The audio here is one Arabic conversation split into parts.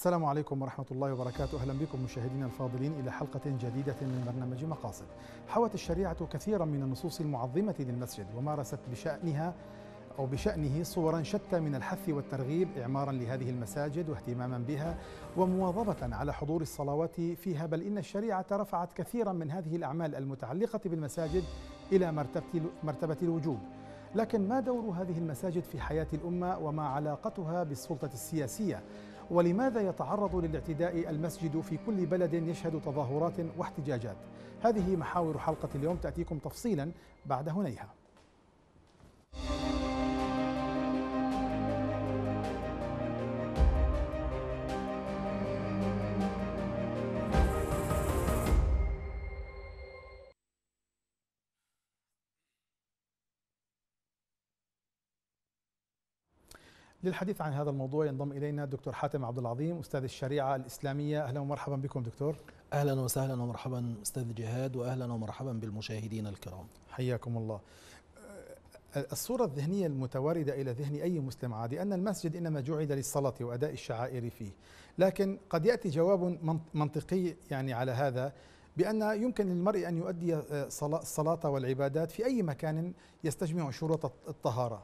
السلام عليكم ورحمة الله وبركاته أهلا بكم مشاهدينا الفاضلين إلى حلقة جديدة من برنامج مقاصد حوت الشريعة كثيرا من النصوص المعظمة للمسجد ومارست بشأنها أو بشأنه صورا شتى من الحث والترغيب إعمارا لهذه المساجد واهتماما بها ومواظبة على حضور الصلوات فيها بل إن الشريعة رفعت كثيرا من هذه الأعمال المتعلقة بالمساجد إلى مرتبة الوجوب لكن ما دور هذه المساجد في حياة الأمة وما علاقتها بالسلطة السياسية ولماذا يتعرض للاعتداء المسجد في كل بلد يشهد تظاهرات واحتجاجات هذه محاور حلقة اليوم تأتيكم تفصيلا بعد هنيها للحديث عن هذا الموضوع ينضم الينا الدكتور حاتم عبد العظيم استاذ الشريعه الاسلاميه اهلا ومرحبا بكم دكتور اهلا وسهلا ومرحبا استاذ جهاد واهلا ومرحبا بالمشاهدين الكرام حياكم الله أه، الصورة الذهنية المتواردة إلى ذهن أي مسلم عادي أن المسجد إنما جعل للصلاة وأداء الشعائر فيه لكن قد يأتي جواب منطقي يعني على هذا بأن يمكن للمرء أن يؤدي أه، الصلاة والعبادات في أي مكان يستجمع شروط الطهارة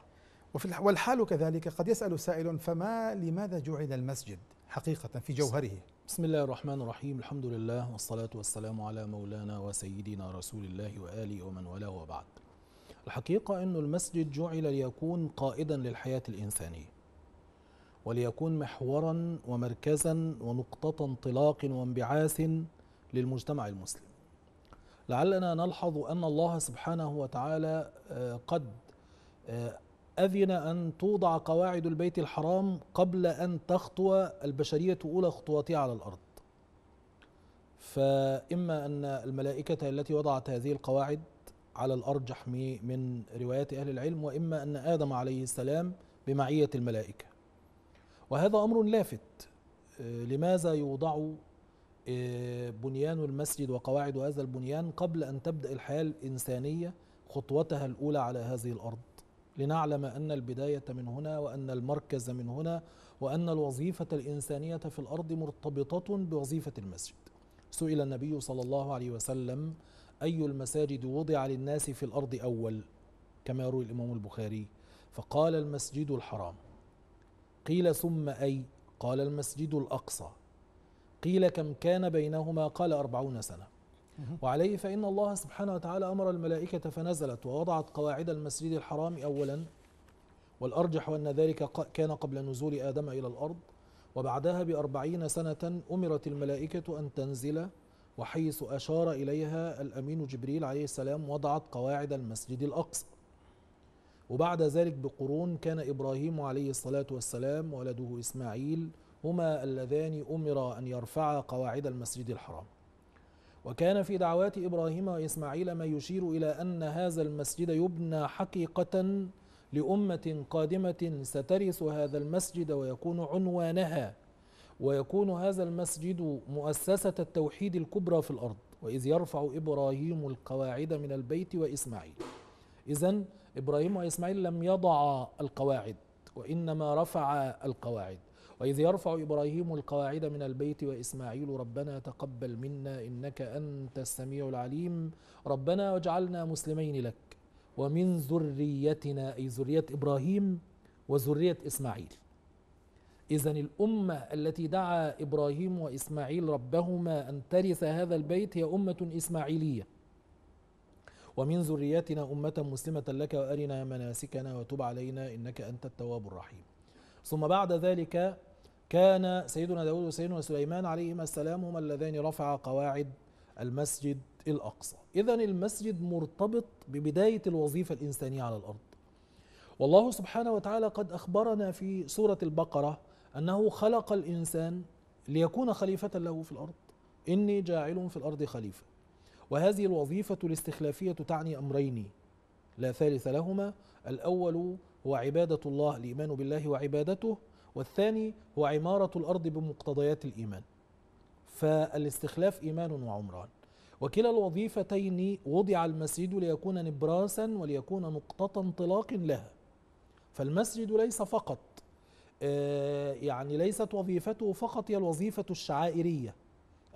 وفي والحال كذلك قد يسأل سائل فما لماذا جعل المسجد حقيقة في جوهره بسم الله الرحمن الرحيم الحمد لله والصلاة والسلام على مولانا وسيدنا رسول الله وآله ومن والاه وبعد الحقيقة أن المسجد جعل ليكون قائدا للحياة الإنسانية وليكون محورا ومركزا ونقطة انطلاق وانبعاث للمجتمع المسلم لعلنا نلحظ أن الله سبحانه وتعالى آه، قد آه، أذن أن توضع قواعد البيت الحرام قبل أن تخطو البشرية أولى خطواتها على الأرض فإما أن الملائكة التي وضعت هذه القواعد على الأرجح من روايات أهل العلم وإما أن آدم عليه السلام بمعية الملائكة وهذا أمر لافت لماذا يوضع آه، بنيان المسجد وقواعد هذا البنيان قبل أن تبدأ الحياة الإنسانية خطوتها الأولى على هذه الأرض لنعلم أن البداية من هنا وأن المركز من هنا وأن الوظيفة الإنسانية في الأرض مرتبطة بوظيفة المسجد سئل النبي صلى الله عليه وسلم أي المساجد وضع للناس في الأرض أول كما يروي الإمام البخاري فقال المسجد الحرام قيل ثم أي قال المسجد الأقصى قيل كم كان بينهما قال أربعون سنة وعليه فإن الله سبحانه وتعالى أمر الملائكة فنزلت ووضعت قواعد المسجد الحرام أولا والأرجح أن ذلك كان قبل نزول آدم إلى الأرض وبعدها بأربعين سنة أمرت الملائكة أن تنزل وحيث أشار إليها الأمين جبريل عليه السلام وضعت قواعد المسجد الأقصى وبعد ذلك بقرون كان إبراهيم عليه الصلاة والسلام ولده إسماعيل هما اللذان أمر أن يرفعا قواعد المسجد الحرام وكان في دعوات إبراهيم وإسماعيل ما يشير إلى أن هذا المسجد يبنى حقيقة لأمة قادمة سترث هذا المسجد ويكون عنوانها ويكون هذا المسجد مؤسسة التوحيد الكبرى في الأرض وإذ يرفع إبراهيم القواعد من البيت وإسماعيل إذا إبراهيم وإسماعيل لم يضع القواعد وإنما رفع القواعد وإذ يرفع إبراهيم القواعد من البيت وإسماعيل ربنا تقبل منا إنك أنت السميع العليم ربنا واجعلنا مسلمين لك ومن ذريتنا أي ذرية إبراهيم وذرية إسماعيل إذا الأمة التي دعا إبراهيم وإسماعيل ربهما أن ترث هذا البيت هي أمة إسماعيلية ومن ذريتنا أمة مسلمة لك وأرنا مناسكنا وتب علينا إنك أنت التواب الرحيم ثم بعد ذلك كان سيدنا داود وسيدنا سليمان عليهما السلام هما اللذان رفعا قواعد المسجد الأقصى إذا المسجد مرتبط ببداية الوظيفة الإنسانية على الأرض والله سبحانه وتعالى قد أخبرنا في سورة البقرة أنه خلق الإنسان ليكون خليفة له في الأرض إني جاعل في الأرض خليفة وهذه الوظيفة الاستخلافية تعني أمرين لا ثالث لهما الأول هو عبادة الله الإيمان بالله وعبادته والثاني هو عمارة الأرض بمقتضيات الإيمان فالاستخلاف إيمان وعمران وكلا الوظيفتين وضع المسجد ليكون نبراسا وليكون نقطة انطلاق لها فالمسجد ليس فقط آه، يعني ليست وظيفته فقط هي الوظيفة الشعائرية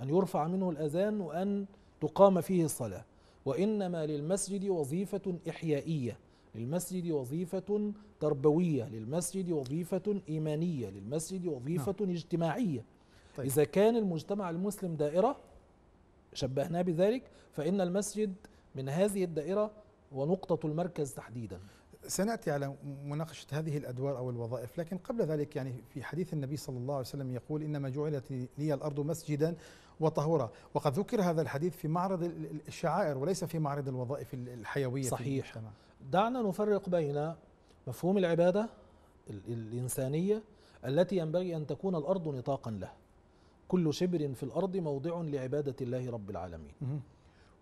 أن يرفع منه الأذان وأن تقام فيه الصلاة وإنما للمسجد وظيفة إحيائية للمسجد وظيفة تربوية للمسجد وظيفة إيمانية للمسجد وظيفة نعم. اجتماعية طيب. إذا كان المجتمع المسلم دائرة شبهناه بذلك فإن المسجد من هذه الدائرة ونقطة المركز تحديدا سناتي على مناقشه هذه الادوار او الوظائف، لكن قبل ذلك يعني في حديث النبي صلى الله عليه وسلم يقول انما جعلت لي الارض مسجدا وطهورا، وقد ذكر هذا الحديث في معرض الشعائر وليس في معرض الوظائف الحيويه صحيح في المجتمع. دعنا نفرق بين مفهوم العبادة الإنسانية التي ينبغي أن تكون الأرض نطاقا له كل شبر في الأرض موضع لعبادة الله رب العالمين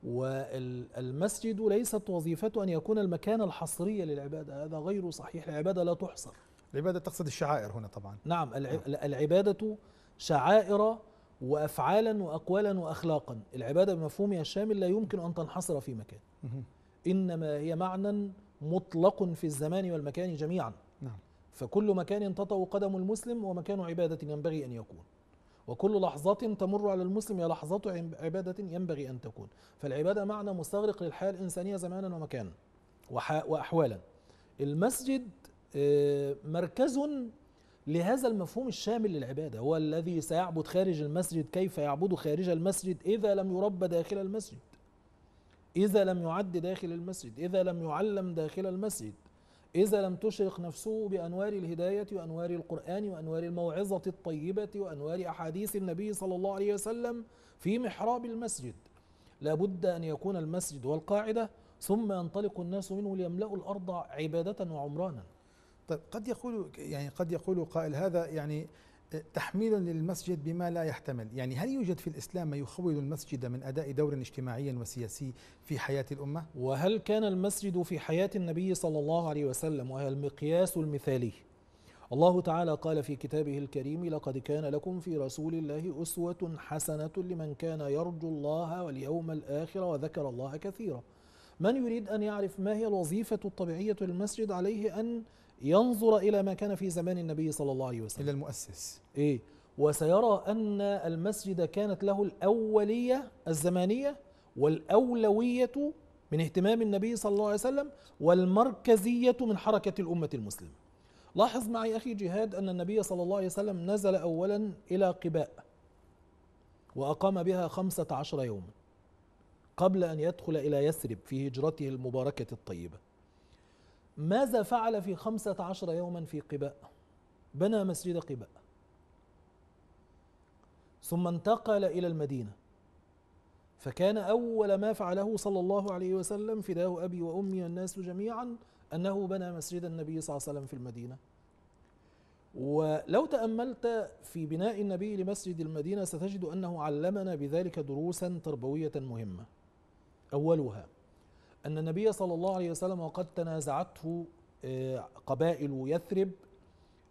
والمسجد ليست وظيفته أن يكون المكان الحصري للعبادة هذا غير صحيح العبادة لا تحصر العبادة تقصد الشعائر هنا طبعا نعم, نعم. العبادة شعائر وأفعالا وأقوالا وأخلاقا العبادة بمفهومها الشامل لا يمكن أن تنحصر في مكان إنما هي معنى مطلق في الزمان والمكان جميعا نعم. فكل مكان تطأ قدم المسلم ومكان عبادة ينبغي أن يكون وكل لحظة تمر على المسلم هي لحظة عبادة ينبغي أن تكون فالعبادة معنى مستغرق للحياة الإنسانية زمانا ومكانا وأحوالا المسجد آه، مركز لهذا المفهوم الشامل للعبادة هو الذي سيعبد خارج المسجد كيف يعبد خارج المسجد إذا لم يرب داخل المسجد إذا لم يعد داخل المسجد إذا لم يعلم داخل المسجد إذا لم تشرق نفسه بأنوار الهداية وأنوار القرآن وأنوار الموعظة الطيبة وأنوار أحاديث النبي صلى الله عليه وسلم في محراب المسجد لابد أن يكون المسجد والقاعدة ثم ينطلق الناس منه ليملأوا الأرض عبادة وعمرانا طيب قد يقول يعني قد يقول قائل هذا يعني تحميل للمسجد بما لا يحتمل يعني هل يوجد في الإسلام ما يخول المسجد من أداء دور اجتماعي وسياسي في حياة الأمة؟ وهل كان المسجد في حياة النبي صلى الله عليه وسلم وهي المقياس المثالي؟ الله تعالى قال في كتابه الكريم لقد كان لكم في رسول الله أسوة حسنة لمن كان يرجو الله واليوم الآخر وذكر الله كثيرا من يريد أن يعرف ما هي الوظيفة الطبيعية للمسجد عليه أن ينظر إلى ما كان في زمان النبي صلى الله عليه وسلم إلى المؤسس إيه وسيرى أن المسجد كانت له الأولية الزمانية والأولوية من اهتمام النبي صلى الله عليه وسلم والمركزية من حركة الأمة المسلمة لاحظ معي أخي جهاد أن النبي صلى الله عليه وسلم نزل أولا إلى قباء وأقام بها خمسة عشر يوما قبل أن يدخل إلى يثرب في هجرته المباركة الطيبة ماذا فعل في خمسة عشر يوما في قباء بنى مسجد قباء ثم انتقل إلى المدينة فكان أول ما فعله صلى الله عليه وسلم فداه أبي وأمي والناس جميعا أنه بنى مسجد النبي صلى الله عليه وسلم في المدينة ولو تأملت في بناء النبي لمسجد المدينة ستجد أنه علمنا بذلك دروسا تربوية مهمة أولها أن النبي صلى الله عليه وسلم وقد تنازعته آه، قبائل يثرب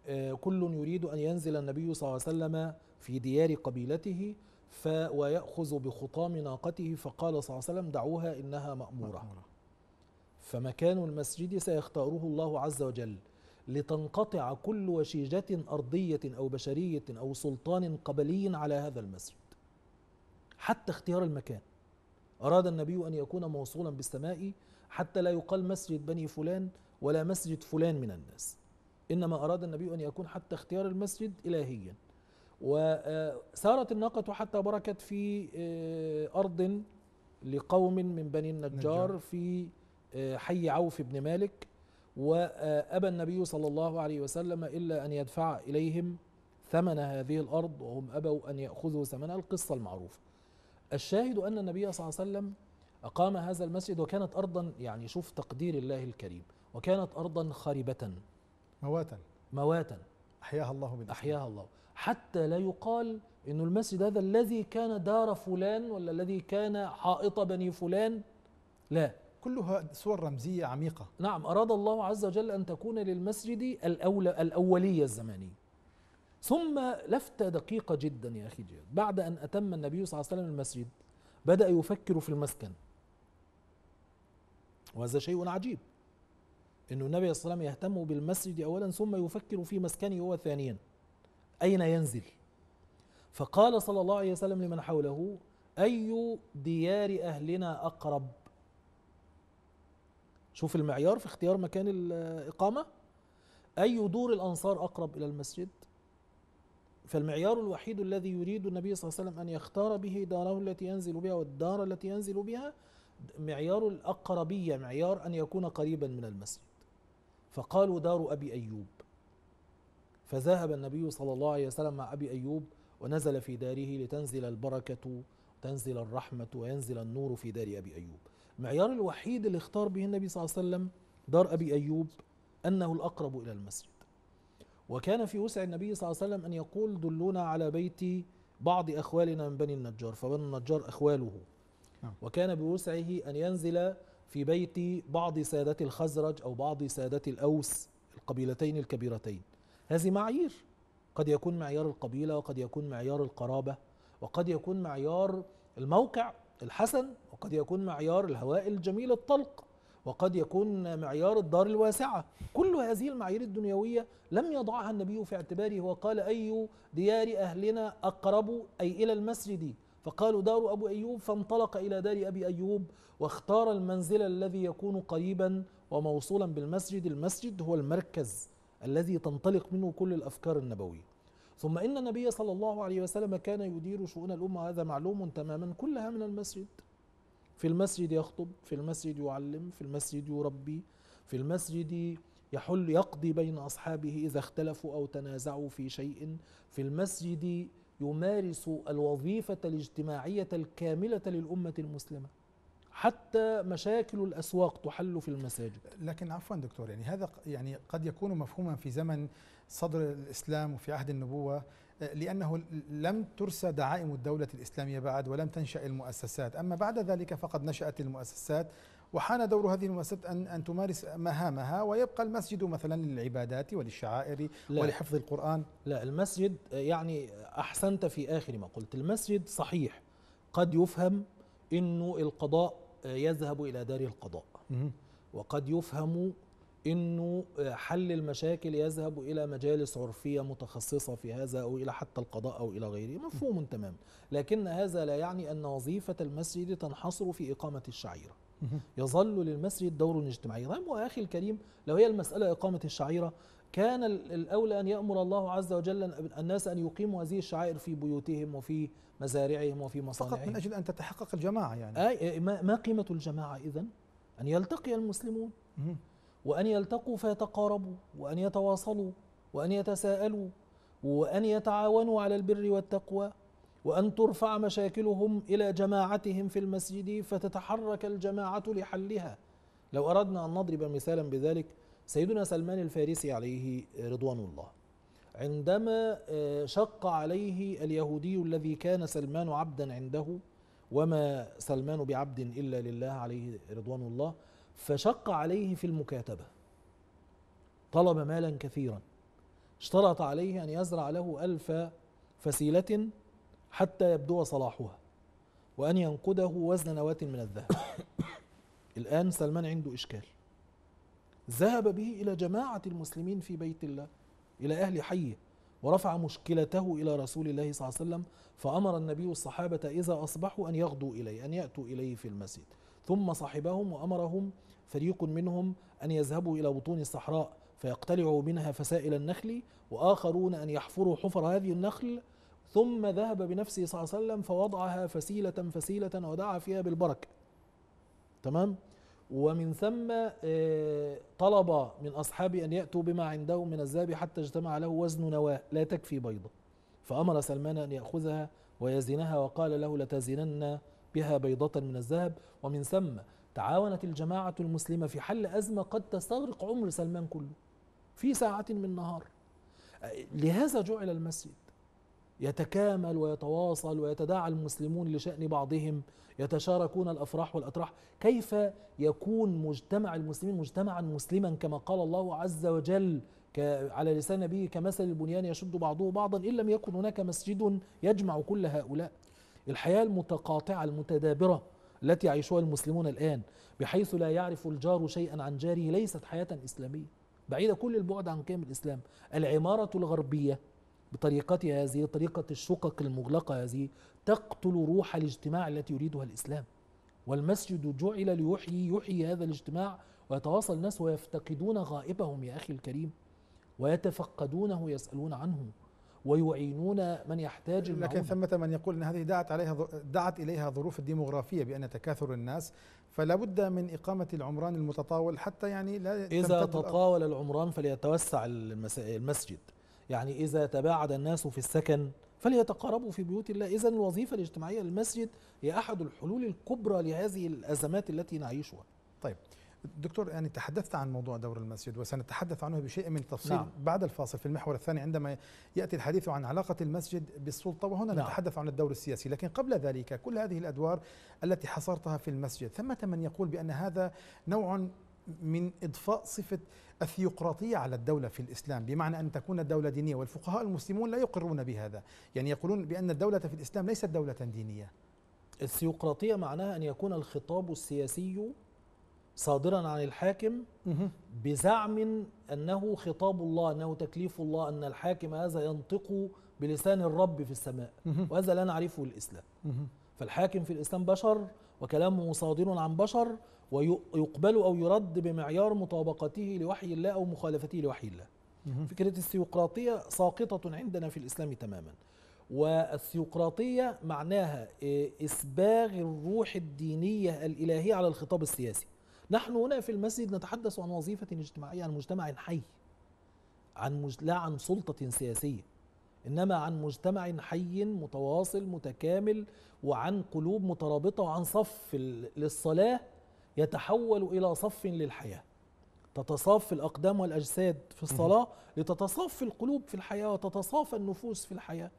آه، كل يريد أن ينزل النبي صلى الله عليه وسلم في ديار قبيلته ف ويأخذ بخطام ناقته فقال صلى الله عليه وسلم دعوها إنها مأمورة فمكان المسجد سيختاره الله عز وجل لتنقطع كل وشيجة أرضية أو بشرية أو سلطان قبلي على هذا المسجد حتى اختيار المكان أراد النبي أن يكون موصولا بالسماء حتى لا يقال مسجد بني فلان ولا مسجد فلان من الناس إنما أراد النبي أن يكون حتى اختيار المسجد إلهيا وسارت الناقة حتى بركت في آه، أرض لقوم من بني النجار في آه، حي عوف بن مالك وأبى النبي صلى الله عليه وسلم إلا أن يدفع إليهم ثمن هذه الأرض وهم أبوا أن يأخذوا ثمنها القصة المعروفة الشاهد أن النبي صلى الله عليه وسلم أقام هذا المسجد وكانت أرضا يعني شوف تقدير الله الكريم وكانت أرضا خربة مواتا مواتا أحياها الله بالإسلام أحياها الله حتى لا يقال أن المسجد هذا الذي كان دار فلان ولا الذي كان حائط بني فلان لا كلها صور رمزية عميقة نعم أراد الله عز وجل أن تكون للمسجد الأولى الأولية الزمانية ثم لفتة دقيقة جدا يا أخي جهاد بعد أن أتم النبي صلى الله عليه وسلم المسجد بدأ يفكر في المسكن وهذا شيء عجيب أن النبي صلى الله عليه وسلم يهتم بالمسجد أولا ثم يفكر في مسكنه هو ثانيا أين ينزل فقال صلى الله عليه وسلم لمن حوله أي ديار أهلنا أقرب شوف المعيار في اختيار مكان الإقامة أي دور الأنصار أقرب إلى المسجد فالمعيار الوحيد الذي يريد النبي صلى الله عليه وسلم أن يختار به داره التي ينزل بها والدار التي ينزل بها معيار الأقربية معيار أن يكون قريبا من المسجد فقالوا دار أبي أيوب فذهب النبي صلى الله عليه وسلم مع أبي أيوب ونزل في داره لتنزل البركة تنزل الرحمة وينزل النور في دار أبي أيوب المعيار الوحيد اللي اختار به النبي صلى الله عليه وسلم دار أبي أيوب أنه الأقرب إلى المسجد وكان في وسع النبي صلى الله عليه وسلم أن يقول دلونا على بيت بعض أخوالنا من بني النجار فبني النجار أخواله نعم. وكان بوسعه أن ينزل في بيت بعض سادة الخزرج أو بعض سادة الأوس القبيلتين الكبيرتين هذه معايير قد يكون معيار القبيلة وقد يكون معيار القرابة وقد يكون معيار الموقع الحسن وقد يكون معيار الهواء الجميل الطلق وقد يكون معيار الدار الواسعة كل هذه المعايير الدنيوية لم يضعها النبي في اعتباره وقال أي ديار أهلنا أقرب أي إلى المسجد فقالوا دار أبو أيوب فانطلق إلى دار أبي أيوب واختار المنزل الذي يكون قريبا وموصولا بالمسجد المسجد هو المركز الذي تنطلق منه كل الأفكار النبوية ثم إن النبي صلى الله عليه وسلم كان يدير شؤون الأمة هذا معلوم تماما كلها من المسجد في المسجد يخطب في المسجد يعلم في المسجد يربي في المسجد يحل يقضي بين أصحابه إذا اختلفوا أو تنازعوا في شيء في المسجد يمارس الوظيفة الاجتماعية الكاملة للأمة المسلمة حتى مشاكل الأسواق تحل في المساجد لكن عفوا دكتور يعني هذا يعني قد يكون مفهوما في زمن صدر الإسلام وفي عهد النبوة لأنه لم ترسى دعائم الدولة الإسلامية بعد ولم تنشأ المؤسسات أما بعد ذلك فقد نشأت المؤسسات وحان دور هذه المؤسسات أن, أن تمارس مهامها ويبقى المسجد مثلا للعبادات وللشعائر لا ولحفظ القرآن لا المسجد يعني أحسنت في آخر ما قلت المسجد صحيح قد يفهم أنه القضاء يذهب إلى دار القضاء وقد يفهم انه آه، حل المشاكل يذهب الى مجالس عرفيه متخصصه في هذا او الى حتى القضاء او الى غيره مفهوم تماما لكن هذا لا يعني ان وظيفه المسجد تنحصر في اقامه الشعيره يظل للمسجد دور اجتماعي طيب واخي الكريم لو هي المساله اقامه الشعيره كان الاولى ان يامر الله عز وجل الناس ان يقيموا هذه الشعائر في بيوتهم وفي مزارعهم وفي مصانعهم فقط من اجل ان تتحقق الجماعه يعني أي ما قيمه الجماعه اذا ان يلتقي المسلمون وأن يلتقوا فيتقاربوا وأن يتواصلوا وأن يتساءلوا وأن يتعاونوا على البر والتقوى وأن ترفع مشاكلهم إلى جماعتهم في المسجد فتتحرك الجماعة لحلها لو أردنا أن نضرب مثالا بذلك سيدنا سلمان الفارسي عليه رضوان الله عندما آه، شق عليه اليهودي الذي كان سلمان عبدا عنده وما سلمان بعبد إلا لله عليه رضوان الله فشق عليه في المكاتبة طلب مالا كثيرا اشترط عليه أن يزرع له ألف فسيلة حتى يبدو صلاحها وأن ينقده وزن نواة من الذهب الآن سلمان عنده إشكال ذهب به إلى جماعة المسلمين في بيت الله إلى أهل حيه ورفع مشكلته إلى رسول الله صلى الله عليه وسلم فأمر النبي الصحابة إذا أصبحوا أن يغدوا إليه أن يأتوا إليه في المسجد ثم صاحبهم وأمرهم فريق منهم أن يذهبوا إلى بطون الصحراء فيقتلعوا منها فسائل النخل وآخرون أن يحفروا حفر هذه النخل ثم ذهب بنفسه صلى الله عليه وسلم فوضعها فسيلة فسيلة ودعا فيها بالبركة تمام ومن ثم آه، طلب من أصحابه أن يأتوا بما عندهم من الذهب حتى اجتمع له وزن نواة لا تكفي بيضة فأمر سلمان أن يأخذها ويزنها وقال له لتزنن بها بيضة من الذهب ومن ثم تعاونت الجماعة المسلمة في حل أزمة قد تستغرق عمر سلمان كله في ساعة من نهار لهذا جعل المسجد يتكامل ويتواصل ويتداعى المسلمون لشأن بعضهم يتشاركون الأفراح والأتراح كيف يكون مجتمع المسلمين مجتمعا مسلما كما قال الله عز وجل على لسان نبيه كمثل البنيان يشد بعضه بعضا إن لم يكن هناك مسجد يجمع كل هؤلاء الحياة المتقاطعة المتدابرة التي يعيشها المسلمون الآن بحيث لا يعرف الجار شيئا عن جاره ليست حياة إسلامية بعيدة كل البعد عن قيم الإسلام العمارة الغربية بطريقتها هذه طريقة الشقق المغلقة هذه تقتل روح الاجتماع التي يريدها الإسلام والمسجد جعل ليحيي يحيي هذا الاجتماع ويتواصل الناس ويفتقدون غائبهم يا أخي الكريم ويتفقدونه يسألون عنه ويعينون من يحتاج لكن ثمة من يقول أن هذه دعت عليها دعت إليها ظروف الديموغرافية بأن تكاثر الناس فلا بد من إقامة العمران المتطاول حتى يعني لا إذا تطاول العمران فليتوسع المسجد يعني إذا تباعد الناس في السكن فليتقاربوا في بيوت الله إذا الوظيفة الاجتماعية للمسجد هي أحد الحلول الكبرى لهذه الأزمات التي نعيشها طيب دكتور يعني تحدثت عن موضوع دور المسجد وسنتحدث عنه بشيء من التفصيل نعم. بعد الفاصل في المحور الثاني عندما ياتي الحديث عن علاقه المسجد بالسلطه وهنا نعم. نتحدث عن الدور السياسي لكن قبل ذلك كل هذه الادوار التي حصرتها في المسجد ثمة من يقول بان هذا نوع من اضفاء صفه الثيوقراطية على الدولة في الإسلام بمعنى أن تكون دولة دينية والفقهاء المسلمون لا يقرون بهذا يعني يقولون بأن الدولة في الإسلام ليست دولة دينية الثيوقراطية معناها أن يكون الخطاب السياسي صادرا عن الحاكم بزعم أنه خطاب الله أنه تكليف الله أن الحاكم هذا ينطق بلسان الرب في السماء وهذا لا نعرفه الإسلام فالحاكم في الإسلام بشر وكلامه صادر عن بشر ويقبل أو يرد بمعيار مطابقته لوحي الله أو مخالفته لوحي الله فكرة السيوقراطيه ساقطة عندنا في الإسلام تماما والسيوقراطيه معناها إسباغ الروح الدينية الإلهية على الخطاب السياسي نحن هنا في المسجد نتحدث عن وظيفة اجتماعية عن مجتمع حي عن مج... لا عن سلطة سياسية إنما عن مجتمع حي متواصل متكامل وعن قلوب مترابطة وعن صف للصلاة يتحول إلى صف للحياة تتصاف الأقدام والأجساد في الصلاة لتتصاف القلوب في الحياة وتتصافى النفوس في الحياة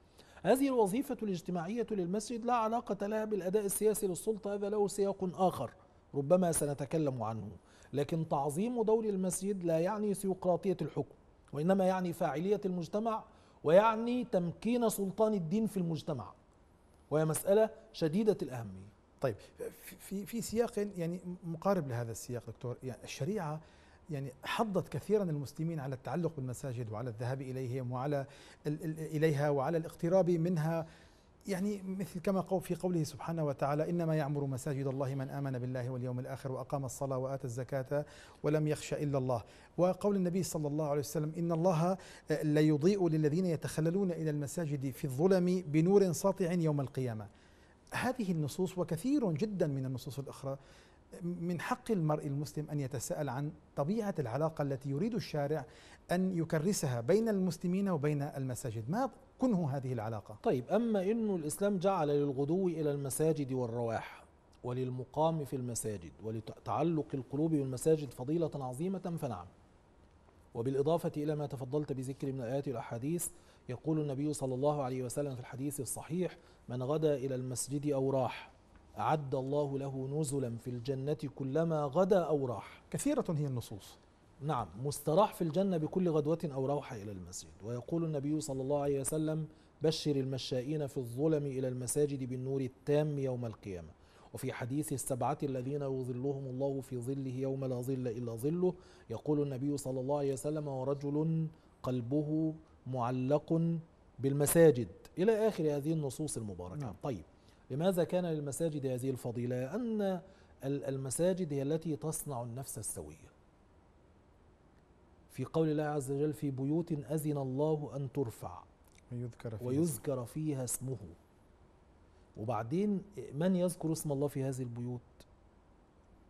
هذه الوظيفة الاجتماعية للمسجد لا علاقة لها بالأداء السياسي للسلطة هذا له سياق آخر ربما سنتكلم عنه لكن تعظيم دور المسجد لا يعني سيقراطية الحكم وإنما يعني فاعلية المجتمع ويعني تمكين سلطان الدين في المجتمع وهي مسألة شديدة الأهمية طيب في في سياق يعني مقارب لهذا السياق دكتور يعني الشريعه يعني حضت كثيرا المسلمين على التعلق بالمساجد وعلى الذهاب اليهم وعلى اليها وعلى الاقتراب منها يعني مثل كما قول في قوله سبحانه وتعالى إنما يعمر مساجد الله من آمن بالله واليوم الآخر وأقام الصلاة وآتى الزكاة ولم يخش إلا الله وقول النبي صلى الله عليه وسلم إن الله آه، ليضيء للذين يتخللون إلى المساجد في الظلم بنور ساطع يوم القيامة هذه النصوص وكثير جدا من النصوص الأخرى من حق المرء المسلم ان يتساءل عن طبيعه العلاقه التي يريد الشارع ان يكرسها بين المسلمين وبين المساجد، ما كنه هذه العلاقة طيب أما أن الإسلام جعل للغدو إلى المساجد والرواح وللمقام في المساجد ولتعلق القلوب بالمساجد فضيلة عظيمة فنعم وبالإضافة إلى ما تفضلت بذكر من آيات الأحاديث يقول النبي صلى الله عليه وسلم في الحديث الصحيح من غدا إلى المسجد أو راح أعد الله له نزلا في الجنة كلما غدا أو راح كثيرة هي النصوص نعم مستراح في الجنة بكل غدوة أو روحة إلى المسجد ويقول النبي صلى الله عليه وسلم بشر المشائين في الظلم إلى المساجد بالنور التام يوم القيامة وفي حديث السبعة الذين يظلهم الله في ظله يوم لا ظل إلا ظله يقول النبي صلى الله عليه وسلم ورجل قلبه معلق بالمساجد إلى آخر هذه النصوص المباركة نعم. طيب لماذا كان للمساجد هذه الفضيلة؟ أن المساجد هي التي تصنع النفس السوية في قول الله عز وجل في بيوت أذن الله أن ترفع ويذكر فيها, ويذكر فيها اسمه وبعدين من يذكر اسم الله في هذه البيوت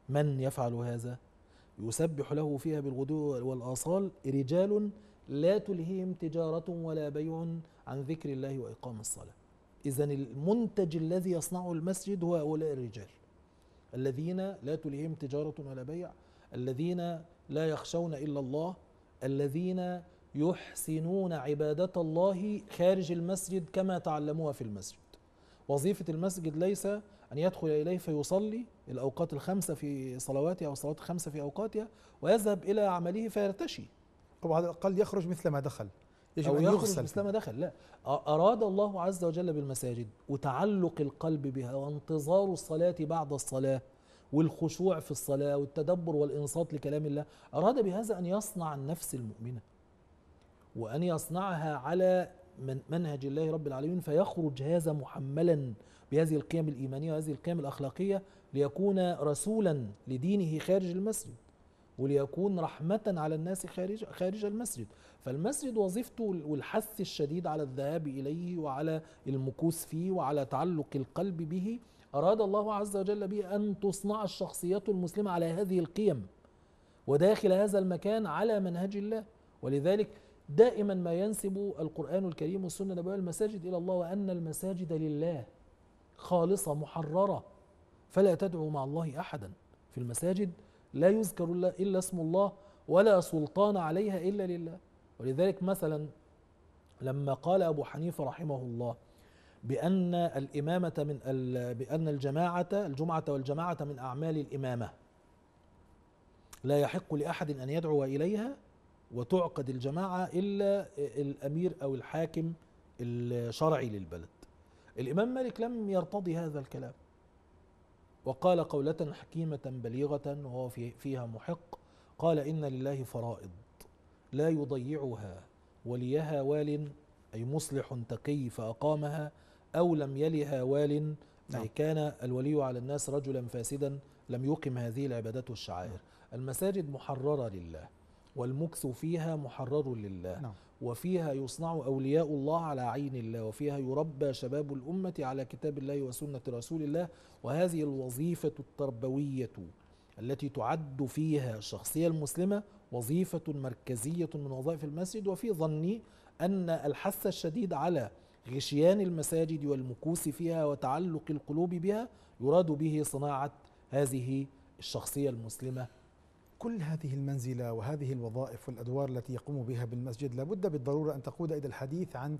من يفعل هذا يسبح له فيها بالغدو والآصال رجال لا تلهيهم تجارة ولا بيع عن ذكر الله وإقام الصلاة إذا المنتج الذي يصنعه المسجد هو هؤلاء الرجال الذين لا تلهيهم تجارة ولا بيع الذين لا يخشون إلا الله الذين يحسنون عبادة الله خارج المسجد كما تعلموها في المسجد وظيفة المسجد ليس أن يدخل إليه فيصلي الأوقات الخمسة في صلواته أو الصلوات الخمسة في أوقاتها ويذهب إلى عمله فيرتشي أو على الأقل يخرج مثل ما دخل يجب أو أن يخرج مثل ما دخل لا أراد الله عز وجل بالمساجد وتعلق القلب بها وانتظار الصلاة بعد الصلاة والخشوع في الصلاة والتدبر والإنصات لكلام الله أراد بهذا أن يصنع النفس المؤمنة وأن يصنعها على من منهج الله رب العالمين فيخرج هذا محملا بهذه القيم الإيمانية وهذه القيم الأخلاقية ليكون رسولا لدينه خارج المسجد وليكون رحمة على الناس خارج خارج المسجد فالمسجد وظيفته والحث الشديد على الذهاب إليه وعلى المكوث فيه وعلى تعلق القلب به أراد الله عز وجل به أن تصنع الشخصيات المسلمة على هذه القيم وداخل هذا المكان على منهج الله ولذلك دائما ما ينسب القرآن الكريم والسنة النبوية المساجد إلى الله وأن المساجد لله خالصة محررة فلا تدعو مع الله أحدا في المساجد لا يذكر إلا اسم الله ولا سلطان عليها إلا لله ولذلك مثلا لما قال أبو حنيفة رحمه الله بأن الإمامة من بأن الجماعة الجمعة والجماعة من أعمال الإمامة لا يحق لأحد أن يدعو إليها وتعقد الجماعة إلا الأمير أو الحاكم الشرعي للبلد الإمام مالك لم يرتضي هذا الكلام وقال قولة حكيمة بليغة وهو فيها محق قال إن لله فرائض لا يضيعها وليها وال أي مصلح تقي فأقامها أو لم يلها وال أي نعم. كان الولي على الناس رجلا فاسدا لم يقم هذه العبادات والشعائر نعم. المساجد محررة لله والمكث فيها محرر لله نعم. وفيها يصنع أولياء الله على عين الله وفيها يربى شباب الأمة على كتاب الله وسنة رسول الله وهذه الوظيفة التربوية التي تعد فيها الشخصية المسلمة وظيفة مركزية من وظائف المسجد وفي ظني أن الحث الشديد على غشيان المساجد والمكوس فيها وتعلق القلوب بها يراد به صناعة هذه الشخصية المسلمة كل هذه المنزلة وهذه الوظائف والأدوار التي يقوم بها بالمسجد لابد بالضرورة أن تقود إلى الحديث عن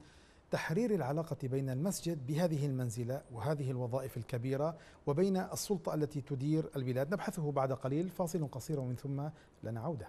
تحرير العلاقة بين المسجد بهذه المنزلة وهذه الوظائف الكبيرة وبين السلطة التي تدير البلاد نبحثه بعد قليل فاصل قصير ومن ثم لنا عوده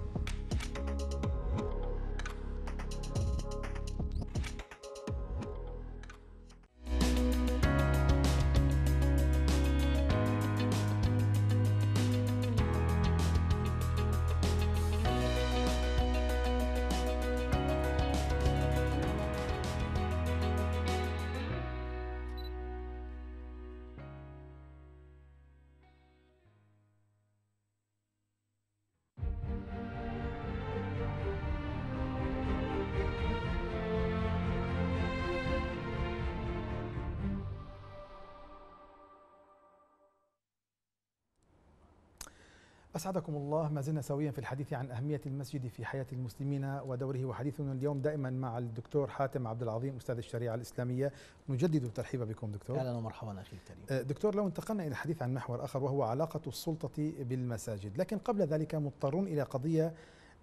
أسعدكم الله ما زلنا سويا في الحديث عن أهمية المسجد في حياة المسلمين ودوره وحديثنا اليوم دائما مع الدكتور حاتم عبد العظيم أستاذ الشريعة الإسلامية نجدد الترحيب بكم دكتور أهلا ومرحبا أخي الكريم أه، دكتور لو انتقلنا إلى الحديث عن محور آخر وهو علاقة السلطة بالمساجد لكن قبل ذلك مضطرون إلى قضية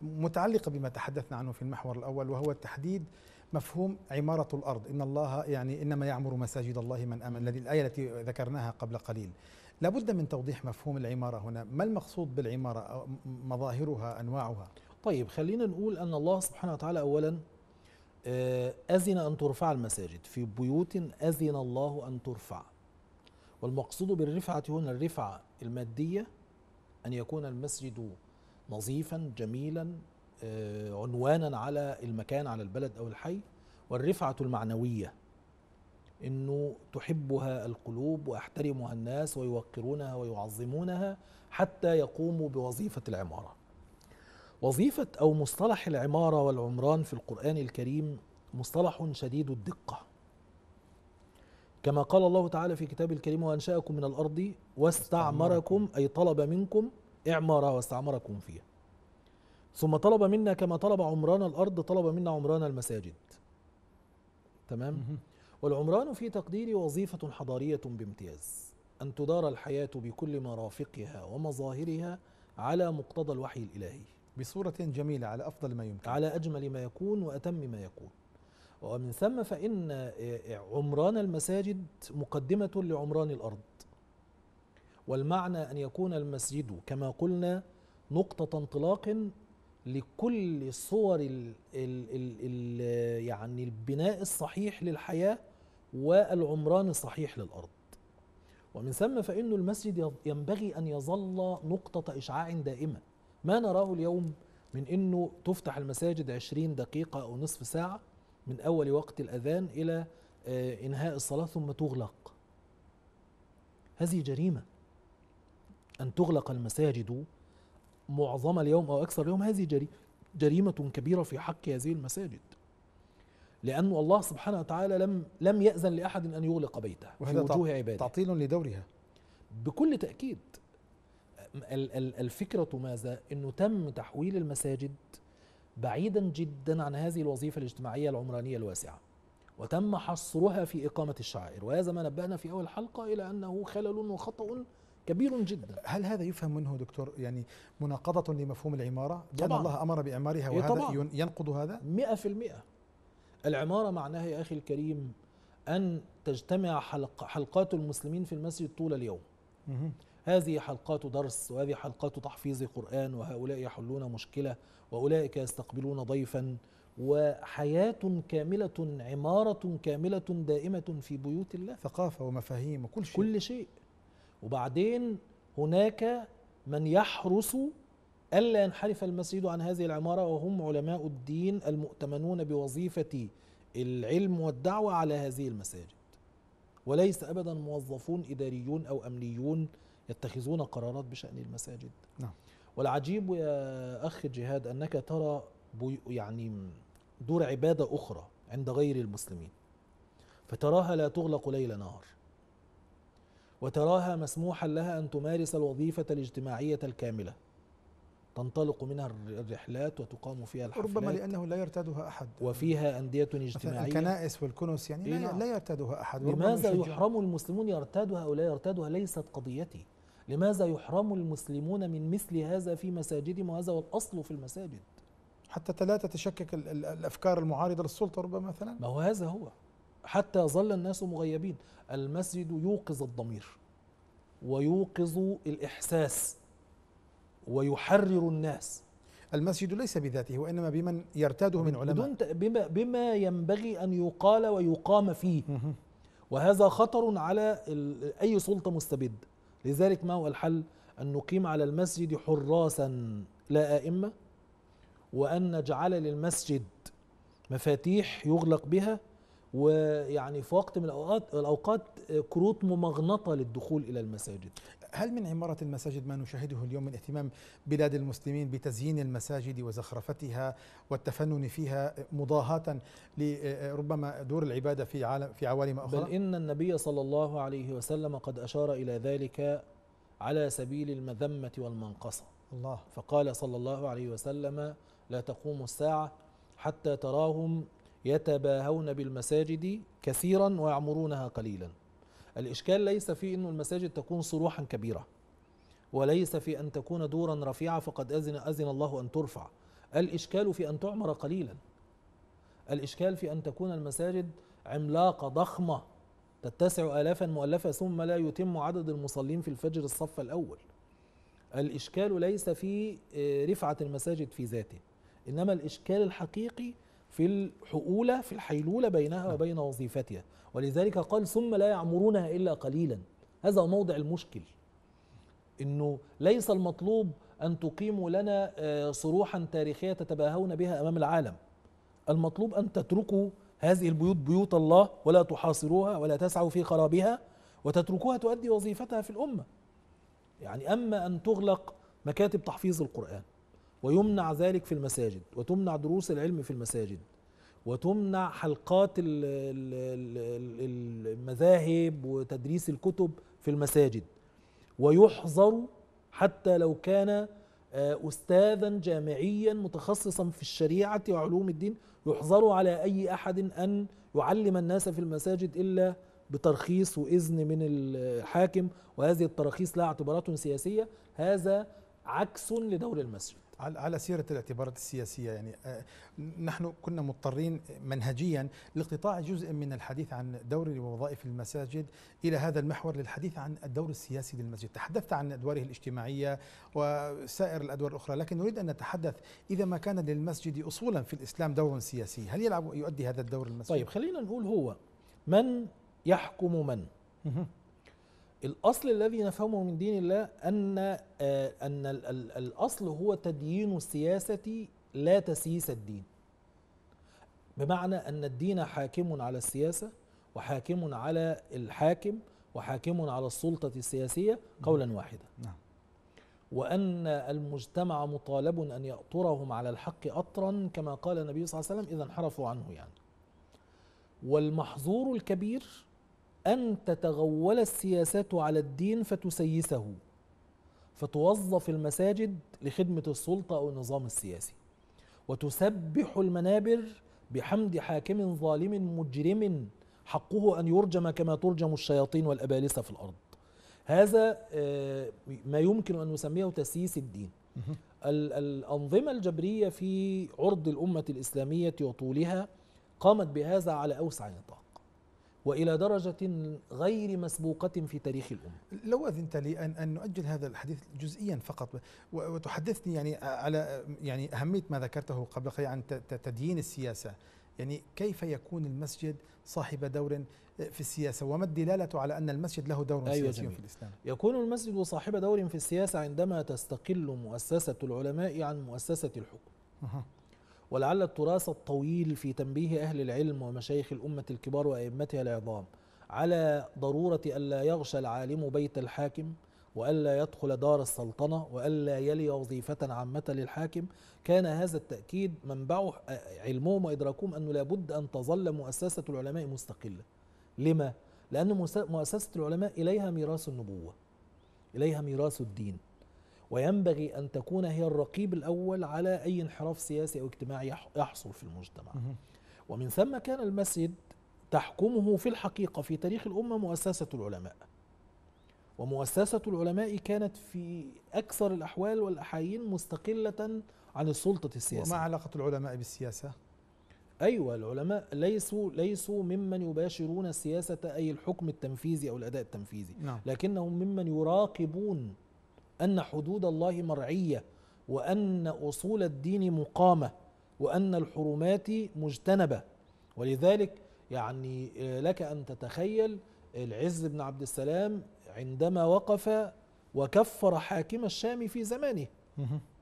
متعلقة بما تحدثنا عنه في المحور الأول وهو تحديد مفهوم عمارة الأرض إن الله يعني إنما يعمر مساجد الله من آمن الذي الآية التي ذكرناها قبل قليل لابد من توضيح مفهوم العمارة هنا ما المقصود بالعمارة مظاهرها أنواعها طيب خلينا نقول أن الله سبحانه وتعالى أولا آه، أذن أن ترفع المساجد في بيوت أذن الله أن ترفع والمقصود بالرفعة هنا الرفعة المادية أن يكون المسجد نظيفا جميلا آه، عنوانا على المكان على البلد أو الحي والرفعة المعنوية انه تحبها القلوب ويحترمها الناس ويوقرونها ويعظمونها حتى يقوموا بوظيفه العماره. وظيفه او مصطلح العماره والعمران في القران الكريم مصطلح شديد الدقه. كما قال الله تعالى في كتاب الكريم وانشاكم من الارض واستعمركم اي طلب منكم اعماره واستعمركم فيها. ثم طلب منا كما طلب عمران الارض طلب منا عمران المساجد. تمام؟ والعمران في تقديري وظيفة حضارية بامتياز أن تدار الحياة بكل مرافقها ومظاهرها على مقتضى الوحي الإلهي بصورة جميلة على أفضل ما يمكن على أجمل ما يكون وأتم ما يكون ومن ثم فإن آه، آه، عمران المساجد مقدمة لعمران الأرض والمعنى أن يكون المسجد كما قلنا نقطة انطلاق لكل صور ال ال ال يعني البناء الصحيح للحياة والعمران الصحيح للأرض ومن ثم فإن المسجد ينبغي أن يظل نقطة إشعاع دائمة ما نراه اليوم من أنه تفتح المساجد 20 دقيقة أو نصف ساعة من أول وقت الأذان إلى آه، إنهاء الصلاة ثم تغلق هذه جريمة أن تغلق المساجد معظم اليوم أو أكثر اليوم هذه جريمة كبيرة في حق هذه المساجد لأن الله سبحانه وتعالى لم لم يأذن لأحد أن يغلق بيته وهذا في وجوه عباده تعطيل لدورها بكل تأكيد الفكرة ماذا؟ أنه تم تحويل المساجد بعيدا جدا عن هذه الوظيفة الاجتماعية العمرانية الواسعة وتم حصرها في إقامة الشعائر وهذا ما نبهنا في أول حلقة إلى أنه خلل وخطأ كبير جدا هل هذا يفهم منه دكتور يعني مناقضة لمفهوم العمارة؟ طبعا لأن الله أمر بإعمارها إيه، وهذا ينقض هذا؟ 100% العمارة معناها يا أخي الكريم أن تجتمع حلق حلقات المسلمين في المسجد طول اليوم هذه حلقات درس وهذه حلقات تحفيظ قرآن وهؤلاء يحلون مشكلة وأولئك يستقبلون ضيفا وحياة كاملة عمارة كاملة دائمة في بيوت الله ثقافة ومفاهيم وكل شيء كل شيء وبعدين هناك من يحرس ألا ينحرف المسجد عن هذه العمارة وهم علماء الدين المؤتمنون بوظيفة العلم والدعوة على هذه المساجد وليس أبدا موظفون إداريون أو أمنيون يتخذون قرارات بشأن المساجد نعم. والعجيب يا أخ جهاد أنك ترى يعني دور عبادة أخرى عند غير المسلمين فتراها لا تغلق ليل نهار وتراها مسموحا لها أن تمارس الوظيفة الاجتماعية الكاملة تنطلق منها الرحلات وتقام فيها الحفلات ربما لأنه لا يرتادها أحد وفيها أندية اجتماعية الكنائس والكنس يعني إيه؟ نعم. لا يرتادها أحد لماذا يحرم المسلمون يرتادها أو لا يرتادها ليست قضيتي لماذا يحرم المسلمون من مثل هذا في مساجدهم وهذا هو الأصل في المساجد حتى لا تتشكك الأفكار المعارضة للسلطة ربما مثلا ما هو هذا هو حتى ظل الناس مغيبين المسجد يوقظ الضمير ويوقظ الإحساس ويحرر الناس المسجد ليس بذاته وإنما بمن يرتاده من علماء بما, بما ينبغي أن يقال ويقام فيه وهذا خطر على أي سلطة مستبد لذلك ما هو الحل أن نقيم على المسجد حراسا لا أئمة وأن نجعل للمسجد مفاتيح يغلق بها ويعني في وقت من الأوقات, الأوقات كروت ممغنطة للدخول إلى المساجد هل من عمارة المساجد ما نشاهده اليوم من اهتمام بلاد المسلمين بتزيين المساجد وزخرفتها والتفنن فيها مضاهاة لربما دور العبادة في عالم في عوالم أخرى بل إن النبي صلى الله عليه وسلم قد أشار إلى ذلك على سبيل المذمة والمنقصة الله فقال صلى الله عليه وسلم لا تقوم الساعة حتى تراهم يتباهون بالمساجد كثيرا ويعمرونها قليلا الإشكال ليس في أن المساجد تكون صروحا كبيرة وليس في أن تكون دورا رفيعة فقد أذن, أذن الله أن ترفع الإشكال في أن تعمر قليلا الإشكال في أن تكون المساجد عملاقة ضخمة تتسع آلافا مؤلفة ثم لا يتم عدد المصلين في الفجر الصف الأول الإشكال ليس في آه، رفعة المساجد في ذاته إنما الإشكال الحقيقي في الحؤولة في الحيلولة بينها نعم. وبين وظيفتها ولذلك قال ثم لا يعمرونها إلا قليلا هذا موضع المشكل أنه ليس المطلوب أن تقيموا لنا آه، صروحا تاريخية تتباهون بها أمام العالم المطلوب أن تتركوا هذه البيوت بيوت الله ولا تحاصروها ولا تسعوا في خرابها وتتركوها تؤدي وظيفتها في الأمة يعني أما أن تغلق مكاتب تحفيظ القرآن ويمنع ذلك في المساجد وتمنع دروس العلم في المساجد وتمنع حلقات المذاهب وتدريس الكتب في المساجد ويحظر حتى لو كان آه، استاذا جامعيا متخصصا في الشريعه وعلوم الدين يحظر على اي احد ان يعلم الناس في المساجد الا بترخيص واذن من الحاكم وهذه التراخيص لها اعتبارات سياسيه هذا عكس لدور المسجد على سيرة الاعتبارات السياسية يعني آه، نحن كنا مضطرين منهجيا لاقتطاع جزء من الحديث عن دور ووظائف المساجد إلى هذا المحور للحديث عن الدور السياسي للمسجد تحدثت عن أدواره الاجتماعية وسائر الأدوار الأخرى لكن نريد أن نتحدث إذا ما كان للمسجد أصولا في الإسلام دور سياسي هل يلعب يؤدي هذا الدور المسجد؟ طيب خلينا نقول هو من يحكم من الاصل الذي نفهمه من دين الله ان آه، ان الاصل هو تدين السياسه لا تسييس الدين بمعنى ان الدين حاكم على السياسه وحاكم على الحاكم وحاكم على السلطه السياسيه قولا نعم. واحدا نعم وأن المجتمع مطالب أن يأطرهم على الحق أطرا كما قال النبي صلى الله عليه وسلم إذا انحرفوا عنه يعني والمحظور الكبير أن تتغول السياسات على الدين فتسيسه فتوظف المساجد لخدمة السلطة أو النظام السياسي وتسبح المنابر بحمد حاكم ظالم مجرم حقه أن يرجم كما ترجم الشياطين والأبالسة في الأرض هذا آه، ما يمكن أن نسميه تسييس الدين الأنظمة الجبرية في عرض الأمة الإسلامية وطولها قامت بهذا على أوسع نطاق وإلى درجة غير مسبوقة في تاريخ الأمة لو أذنت لي أن, أن نؤجل هذا الحديث جزئيا فقط وتحدثني يعني على يعني أهمية ما ذكرته قبل قليل عن تدين السياسة يعني كيف يكون المسجد صاحب دور في السياسة وما الدلالة على أن المسجد له دور أيوة سياسي جميل. في الإسلام يكون المسجد صاحب دور في السياسة عندما تستقل مؤسسة العلماء عن مؤسسة الحكم ولعل التراث الطويل في تنبيه أهل العلم ومشايخ الأمة الكبار وأئمتها العظام على ضرورة ألا يغشى العالم بيت الحاكم وألا يدخل دار السلطنة وألا يلي وظيفة عامة للحاكم كان هذا التأكيد منبعه علمهم وإدراكهم أنه لابد أن تظل مؤسسة العلماء مستقلة لما؟ لأن مؤسسة العلماء إليها ميراث النبوة إليها ميراث الدين وينبغي أن تكون هي الرقيب الأول على أي انحراف سياسي أو اجتماعي يحصل في المجتمع ومن ثم كان المسجد تحكمه في الحقيقة في تاريخ الأمة مؤسسة العلماء ومؤسسة العلماء كانت في أكثر الأحوال والأحايين مستقلة عن السلطة السياسية وما علاقة العلماء بالسياسة؟ أيوة العلماء ليسوا ليسوا ممن يباشرون السياسة أي الحكم التنفيذي أو الأداء التنفيذي نعم. لكنهم ممن يراقبون ان حدود الله مرعيه وان اصول الدين مقامه وان الحرمات مجتنبه ولذلك يعني آه، لك ان تتخيل العز بن عبد السلام عندما وقف وكفر حاكم الشام في زمانه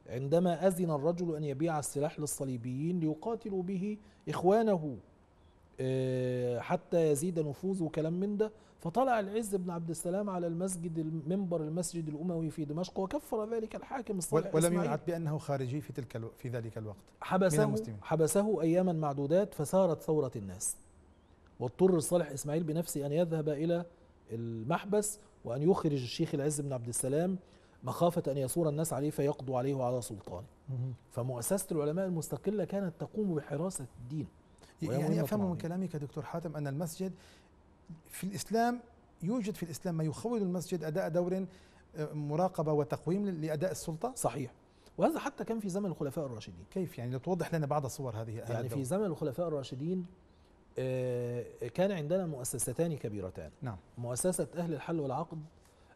عندما اذن الرجل ان يبيع السلاح للصليبيين ليقاتلوا به اخوانه آه، حتى يزيد نفوذ وكلام من ده فطلع العز بن عبد السلام على المسجد المنبر المسجد الاموي في دمشق وكفر ذلك الحاكم الصالح ولم يعد بانه خارجي في تلك الو... في ذلك الوقت حبسه حبسه اياما معدودات فثارت ثوره الناس واضطر الصالح اسماعيل بنفسه ان يذهب الى المحبس وان يخرج الشيخ العز بن عبد السلام مخافه ان يثور الناس عليه فيقضوا عليه وعلى سلطانه فمؤسسه العلماء المستقله كانت تقوم بحراسه الدين يعني افهم من كلامك دكتور حاتم ان المسجد في الاسلام يوجد في الاسلام ما يخول المسجد اداء دور آه، مراقبه وتقويم لاداء السلطه صحيح وهذا حتى كان في زمن الخلفاء الراشدين كيف يعني لو توضح لنا بعض الصور هذه يعني الدور. في زمن الخلفاء الراشدين آه، كان عندنا مؤسستان كبيرتان نعم. مؤسسة أهل الحل والعقد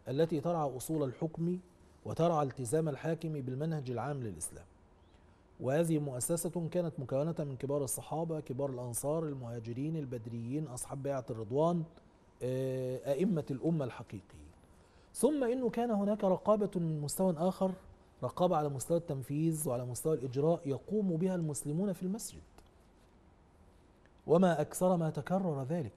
التي ترعى أصول الحكم وترعى التزام الحاكم بالمنهج العام للإسلام وهذه مؤسسة كانت مكونة من كبار الصحابة كبار الأنصار المهاجرين البدريين أصحاب بيعة الرضوان آه، أئمة الأمة الحقيقيين ثم أنه كان هناك رقابة من مستوى آخر رقابة على مستوى التنفيذ وعلى مستوى الإجراء يقوم بها المسلمون في المسجد وما أكثر ما تكرر ذلك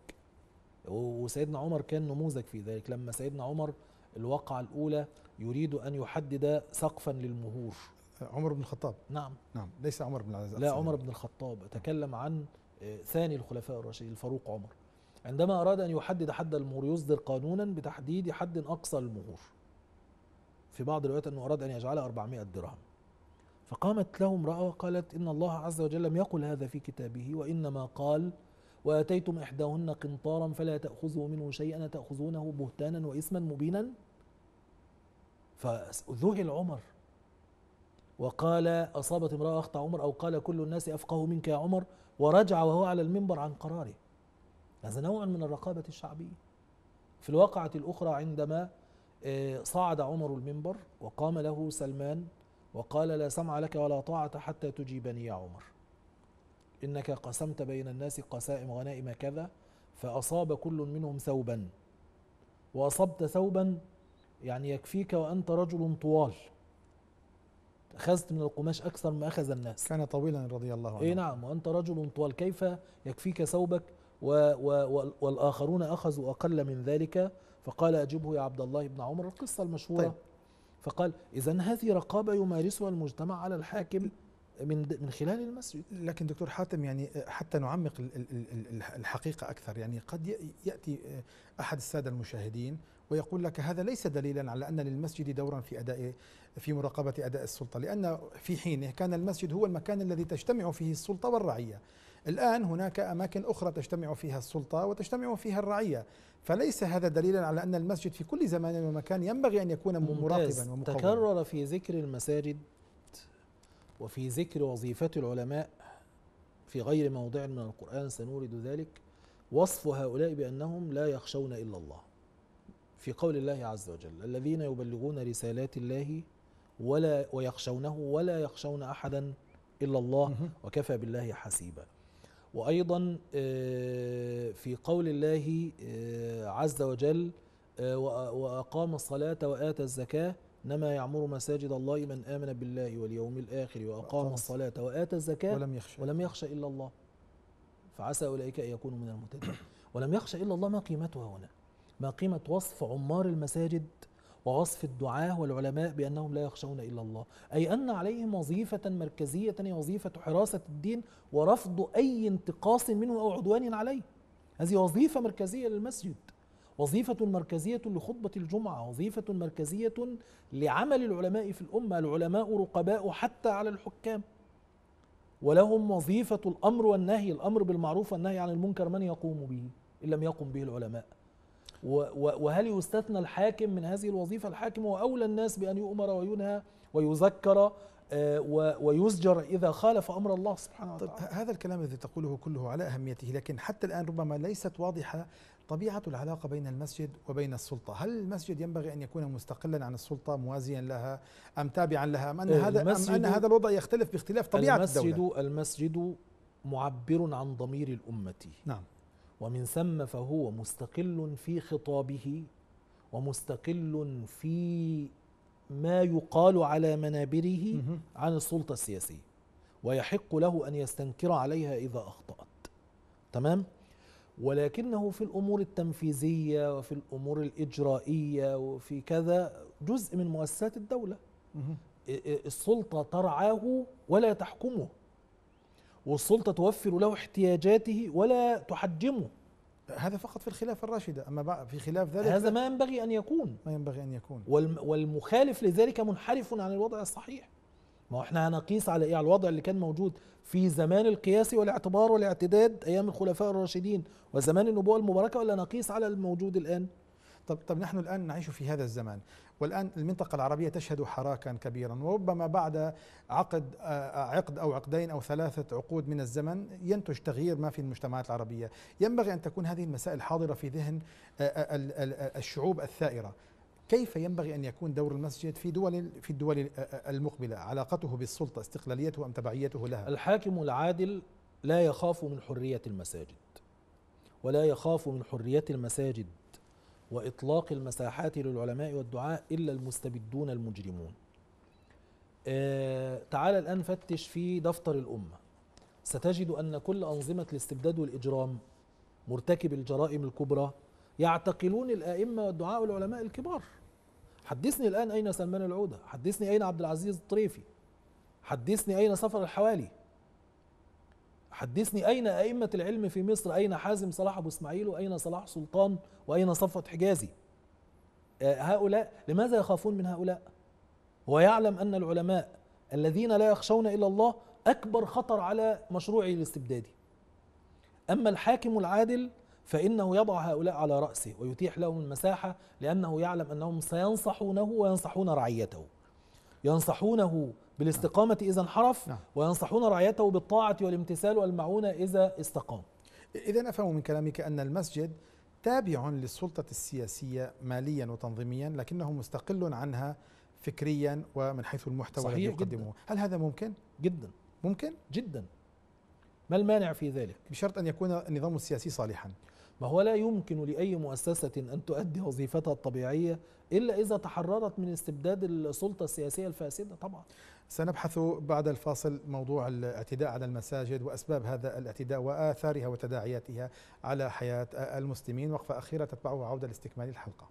وسيدنا عمر كان نموذج في ذلك لما سيدنا عمر الواقعة الأولى يريد أن يحدد سقفا للمهور عمر بن الخطاب نعم نعم ليس عمر بن العزيز لا عمر بن الخطاب أتكلم عن آه، ثاني الخلفاء الراشدين الفاروق عمر عندما أراد أن يحدد حد المهور يصدر قانونا بتحديد حد أقصى للمهور في بعض الروايات أنه أراد أن يجعلها 400 درهم فقامت له امرأة وقالت إن الله عز وجل لم يقل هذا في كتابه وإنما قال وآتيتم إحداهن قنطارا فلا تأخذوا منه شيئا تأخذونه بهتانا وإثما مبينا فذهل عمر وقال أصابت امرأة أخطأ عمر أو قال كل الناس أفقه منك يا عمر ورجع وهو على المنبر عن قراره هذا نوع من الرقابة الشعبية في الواقعة الأخرى عندما آه، صعد عمر المنبر وقام له سلمان وقال لا سمع لك ولا طاعة حتى تجيبني يا عمر إنك قسمت بين الناس قسائم غنائم كذا فأصاب كل منهم ثوبا وأصبت ثوبا يعني يكفيك وأنت رجل طوال أخذت من القماش أكثر ما أخذ الناس كان طويلا رضي الله إيه عنه اي نعم وأنت رجل طوال كيف يكفيك ثوبك و و والآخرون أخذوا أقل من ذلك فقال أجبه يا عبد الله بن عمر القصة المشهورة طيب. فقال إذا هذه رقابة يمارسها المجتمع على الحاكم من من خلال المسجد لكن دكتور حاتم يعني حتى نعمق الحقيقه اكثر يعني قد ياتي احد الساده المشاهدين ويقول لك هذا ليس دليلا على ان للمسجد دورا في اداء في مراقبه اداء السلطه لان في حينه كان المسجد هو المكان الذي تجتمع فيه السلطه والرعيه الان هناك اماكن اخرى تجتمع فيها السلطه وتجتمع فيها الرعيه فليس هذا دليلا على ان المسجد في كل زمان ومكان ينبغي ان يكون مراقبا ومقوما تكرر في ذكر المساجد وفي ذكر وظيفة العلماء في غير موضع من القرآن سنورد ذلك وصف هؤلاء بأنهم لا يخشون إلا الله في قول الله عز وجل الذين يبلغون رسالات الله ولا ويخشونه ولا يخشون أحدا إلا الله وكفى بالله حسيبا وأيضا آه، في قول الله آه، عز وجل آه، وأقام الصلاة وآتى الزكاة إنما يعمر مساجد الله من آمن بالله واليوم الآخر وأقام الصلاة وآتى الزكاة ولم يخشى ولم يخشى إلا الله فعسى أولئك أن يكونوا من المهتدين ولم يخشى إلا الله ما قيمتها هنا ما قيمة وصف عمار المساجد ووصف الدعاة والعلماء بأنهم لا يخشون إلا الله أي أن عليهم وظيفة مركزية هي وظيفة حراسة الدين ورفض أي انتقاص منه أو عدوان عليه هذه وظيفة مركزية للمسجد وظيفة مركزية لخطبة الجمعة وظيفة مركزية لعمل العلماء في الأمة العلماء رقباء حتى على الحكام ولهم وظيفة الأمر والنهي الأمر بالمعروف والنهي عن المنكر من يقوم به إن لم يقم به العلماء وهل يستثنى الحاكم من هذه الوظيفة الحاكم وأولى الناس بأن يؤمر وينهى ويذكر آه، ويزجر إذا خالف أمر الله سبحانه طيب، وتعالى طيب هذا الكلام الذي تقوله كله على أهميته لكن حتى الآن ربما ليست واضحة طبيعة العلاقة بين المسجد وبين السلطة هل المسجد ينبغي أن يكون مستقلا عن السلطة موازيا لها أم تابعا لها أم أن, هذا, أم أن هذا الوضع يختلف باختلاف طبيعة المسجد الدولة المسجد معبر عن ضمير الأمة نعم ومن ثم فهو مستقل في خطابه ومستقل في ما يقال على منابره عن السلطة السياسية ويحق له أن يستنكر عليها إذا أخطأت تمام؟ ولكنه في الأمور التنفيذية وفي الأمور الإجرائية وفي كذا جزء من مؤسسات الدولة السلطة ترعاه ولا تحكمه والسلطة توفر له احتياجاته ولا تحجمه هذا فقط في الخلافة الراشدة أما في خلاف ذلك هذا ما ينبغي أن يكون ما ينبغي أن يكون والمخالف لذلك منحرف عن الوضع الصحيح ما احنا هنقيس على ايه على الوضع اللي كان موجود في زمان القياس والاعتبار والاعتداد ايام الخلفاء الراشدين وزمان النبوه المباركه ولا نقيس على الموجود الان طب طب نحن الان نعيش في هذا الزمان والان المنطقه العربيه تشهد حراكا كبيرا وربما بعد عقد آه، عقد او عقدين او ثلاثه عقود من الزمن ينتج تغيير ما في المجتمعات العربيه ينبغي ان تكون هذه المسائل حاضره في ذهن آه، آه، الشعوب الثائره كيف ينبغي أن يكون دور المسجد في دول في الدول المقبلة علاقته بالسلطة استقلاليته أم تبعيته لها الحاكم العادل لا يخاف من حرية المساجد ولا يخاف من حرية المساجد وإطلاق المساحات للعلماء والدعاء إلا المستبدون المجرمون آه تعال الآن فتش في دفتر الأمة ستجد أن كل أنظمة الاستبداد والإجرام مرتكب الجرائم الكبرى يعتقلون الائمه والدعاء والعلماء الكبار حدثني الان اين سلمان العوده حدثني اين عبد العزيز الطريفي حدثني اين سفر الحوالي حدثني أين أئمة العلم في مصر أين حازم صلاح أبو إسماعيل وأين صلاح سلطان وأين صفوت حجازي آه، هؤلاء لماذا يخافون من هؤلاء ويعلم أن العلماء الذين لا يخشون إلا الله أكبر خطر على مشروعه الاستبدادي أما الحاكم العادل فإنه يضع هؤلاء على رأسه ويتيح لهم المساحة لأنه يعلم أنهم سينصحونه وينصحون رعيته ينصحونه بالاستقامة إذا انحرف نعم. وينصحون رعيته بالطاعة والامتثال والمعونة إذا استقام إذا أفهم من كلامك أن المسجد تابع للسلطة السياسية ماليا وتنظيميا لكنه مستقل عنها فكريا ومن حيث المحتوى الذي يقدمه هل هذا ممكن؟ جدا ممكن؟ جدا ما المانع في ذلك؟ بشرط أن يكون النظام السياسي صالحا ما هو لا يمكن لأي مؤسسة أن تؤدي وظيفتها الطبيعية إلا إذا تحررت من استبداد السلطة السياسية الفاسدة طبعا سنبحث بعد الفاصل موضوع الاعتداء على المساجد وأسباب هذا الاعتداء وآثارها وتداعياتها على حياة المسلمين وقفة أخيرة تتبعها عودة لاستكمال الحلقة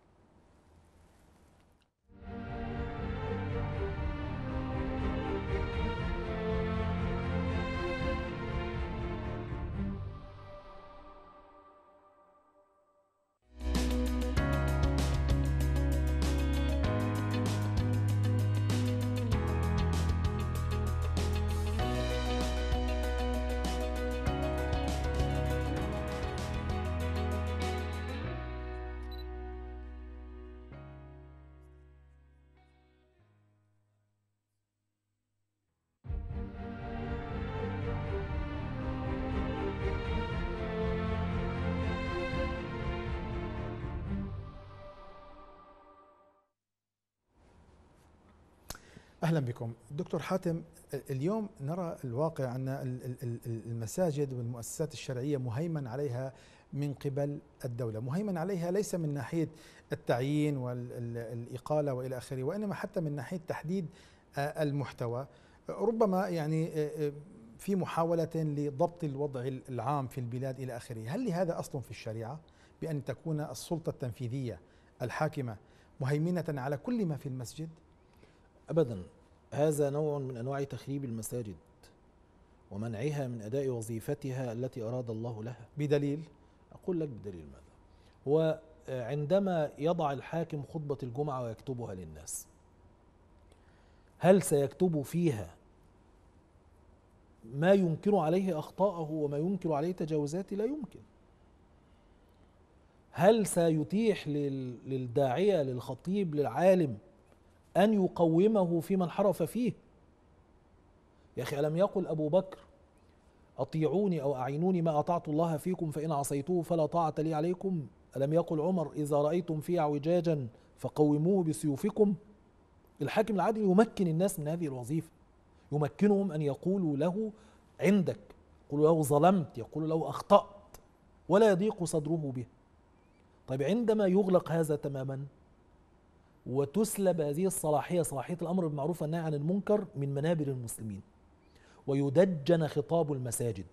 اهلا بكم دكتور حاتم اليوم نرى الواقع ان المساجد والمؤسسات الشرعيه مهيمن عليها من قبل الدوله مهيمن عليها ليس من ناحيه التعيين والاقاله والى اخره وانما حتى من ناحيه تحديد آه، المحتوى ربما يعني آه، آه، في محاوله لضبط الوضع العام في البلاد الى اخره هل لهذا اصل في الشريعه بان تكون السلطه التنفيذيه الحاكمه مهيمنه على كل ما في المسجد ابدا هذا نوع من انواع تخريب المساجد ومنعها من اداء وظيفتها التي اراد الله لها بدليل اقول لك بدليل ماذا هو آه، عندما يضع الحاكم خطبه الجمعه ويكتبها للناس هل سيكتب فيها ما ينكر عليه اخطاءه وما ينكر عليه تجاوزاته لا يمكن هل سيتيح للداعيه للخطيب للعالم أن يقومه فيما انحرف فيه يا أخي ألم يقل أبو بكر أطيعوني أو أعينوني ما أطعت الله فيكم فإن عصيته فلا طاعة لي عليكم ألم يقل عمر إذا رأيتم في اعوجاجا فقوموه بسيوفكم الحاكم العادل يمكن الناس من هذه الوظيفة يمكنهم أن يقولوا له عندك يقولوا له ظلمت يقولوا له أخطأت ولا يضيق صدره به طيب عندما يغلق هذا تماما وتسلب هذه الصلاحية صلاحية الأمر بالمعروف والنهي عن المنكر من منابر المسلمين ويدجن خطاب المساجد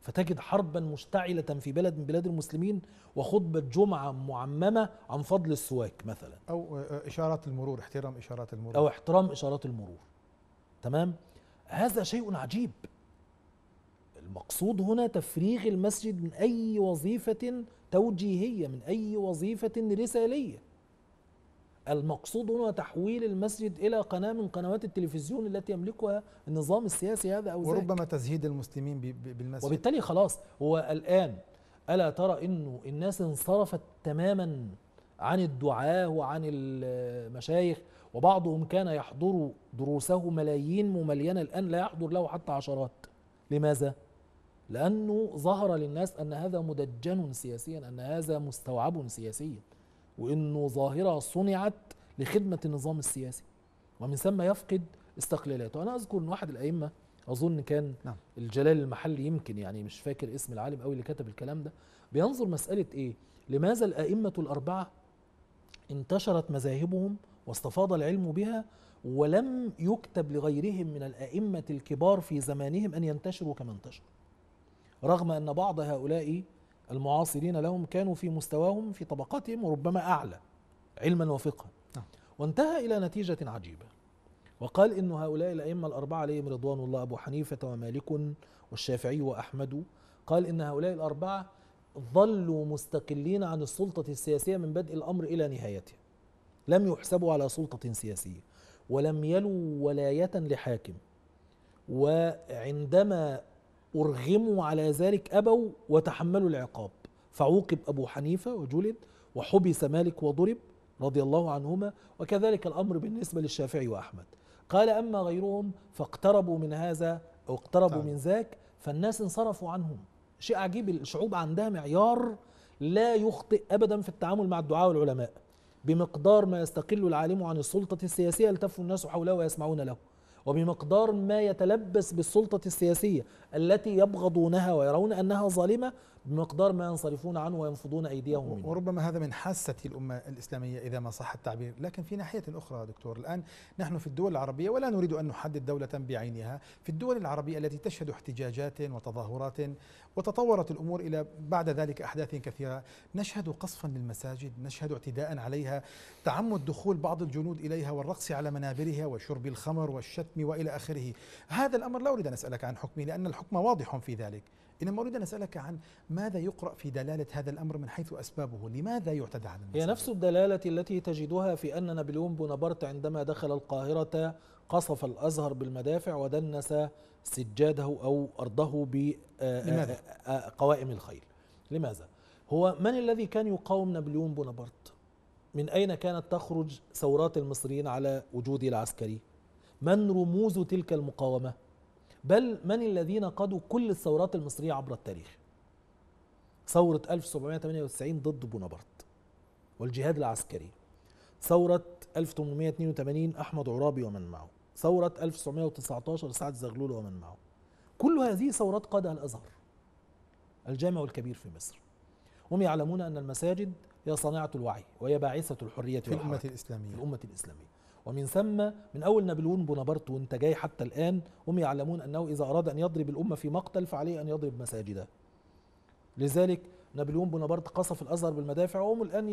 فتجد حربا مشتعلة في بلد من بلاد المسلمين وخطبة جمعة معممة عن فضل السواك مثلا أو إشارات المرور احترام إشارات المرور أو احترام إشارات المرور تمام هذا شيء عجيب المقصود هنا تفريغ المسجد من أي وظيفة توجيهية من أي وظيفة رسالية المقصود هنا تحويل المسجد إلى قناة من قنوات التلفزيون التي يملكها النظام السياسي هذا أو وربما تزهيد المسلمين بالمسجد وبالتالي خلاص هو الآن ألا ترى أنه الناس انصرفت تماما عن الدعاة وعن المشايخ وبعضهم كان يحضر دروسه ملايين مملينة الآن لا يحضر له حتى عشرات لماذا؟ لأنه ظهر للناس أن هذا مدجن سياسيا أن هذا مستوعب سياسيا وانه ظاهره صنعت لخدمه النظام السياسي ومن ثم يفقد استقلالاته انا اذكر ان واحد الائمه اظن كان نعم. الجلال المحلي يمكن يعني مش فاكر اسم العالم قوي اللي كتب الكلام ده بينظر مساله ايه لماذا الائمه الاربعه انتشرت مذاهبهم واستفاض العلم بها ولم يكتب لغيرهم من الائمه الكبار في زمانهم ان ينتشروا كما انتشروا رغم ان بعض هؤلاء المعاصرين لهم كانوا في مستواهم في طبقاتهم وربما أعلى علما وفقها نعم. وانتهى إلى نتيجة عجيبة وقال إن هؤلاء الأئمة الأربعة عليهم رضوان الله أبو حنيفة ومالك والشافعي وأحمد قال إن هؤلاء الأربعة ظلوا مستقلين عن السلطة السياسية من بدء الأمر إلى نهايته لم يحسبوا على سلطة سياسية ولم يلوا ولاية لحاكم وعندما أرغموا على ذلك أبوا وتحملوا العقاب فعوقب أبو حنيفة وجلد وحبس مالك وضرب رضي الله عنهما وكذلك الأمر بالنسبة للشافعي وأحمد قال أما غيرهم فاقتربوا من هذا أو اقتربوا طيب. من ذاك فالناس انصرفوا عنهم شيء عجيب الشعوب عندها معيار لا يخطئ أبدا في التعامل مع الدعاء والعلماء بمقدار ما يستقل العالم عن السلطة السياسية التفوا الناس حوله ويسمعون له وبمقدار ما يتلبس بالسلطة السياسية التي يبغضونها ويرون أنها ظالمة بمقدار ما ينصرفون عنه وينفضون أيديهم منه وربما هذا من حاسة الأمة الإسلامية إذا ما صح التعبير لكن في ناحية أخرى دكتور الآن نحن في الدول العربية ولا نريد أن نحدد دولة بعينها في الدول العربية التي تشهد احتجاجات وتظاهرات وتطورت الأمور إلى بعد ذلك أحداث كثيرة نشهد قصفا للمساجد نشهد اعتداء عليها تعمد دخول بعض الجنود إليها والرقص على منابرها وشرب الخمر والشتم وإلى آخره هذا الأمر لا أريد أن أسألك عن حكمه لأن الحكم واضح في ذلك إنما أريد أن أسألك عن ماذا يقرأ في دلالة هذا الأمر من حيث أسبابه لماذا يعتدى على المسألة؟ هي نفس الدلالة التي تجدها في أن نابليون بونابرت عندما دخل القاهرة قصف الأزهر بالمدافع ودنس سجاده أو أرضه بقوائم آه، آه، آه، الخيل لماذا؟ هو من الذي كان يقاوم نابليون بونابرت؟ من أين كانت تخرج ثورات المصريين على وجوده العسكري؟ من رموز تلك المقاومة؟ بل من الذين قادوا كل الثورات المصرية عبر التاريخ ثورة 1798 ضد بونابرت والجهاد العسكري ثورة 1882 أحمد عرابي ومن معه ثورة 1919 سعد زغلول ومن معه كل هذه ثورات قادها الأزهر الجامع الكبير في مصر هم يعلمون أن المساجد هي صانعة الوعي وهي باعثة الحرية في الأمة الإسلامية في الأمة الإسلامية ومن ثم من أول نابليون بونابرت وانت جاي حتى الآن هم يعلمون أنه إذا أراد أن يضرب الأمة في مقتل فعليه أن يضرب مساجدها لذلك نابليون بونابرت قصف الازهر بالمدافع وهم الان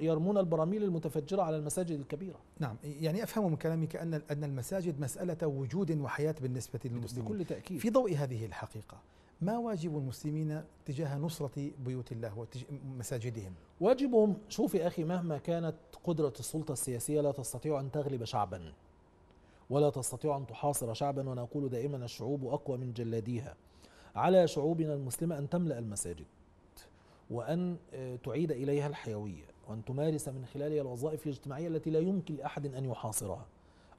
يرمون البراميل المتفجره على المساجد الكبيره. نعم يعني افهم من كلامك ان ان المساجد مساله وجود وحياه بالنسبه للمسلمين. بكل تاكيد. في ضوء هذه الحقيقه ما واجب المسلمين تجاه نصرة بيوت الله ومساجدهم؟ واجبهم شوف يا أخي مهما كانت قدرة السلطة السياسية لا تستطيع أن تغلب شعبا ولا تستطيع أن تحاصر شعبا وأنا أقول دائما الشعوب أقوى من جلاديها على شعوبنا المسلمة أن تملأ المساجد وأن آه، تعيد إليها الحيوية وأن تمارس من خلالها الوظائف الاجتماعية التي لا يمكن لأحد أن يحاصرها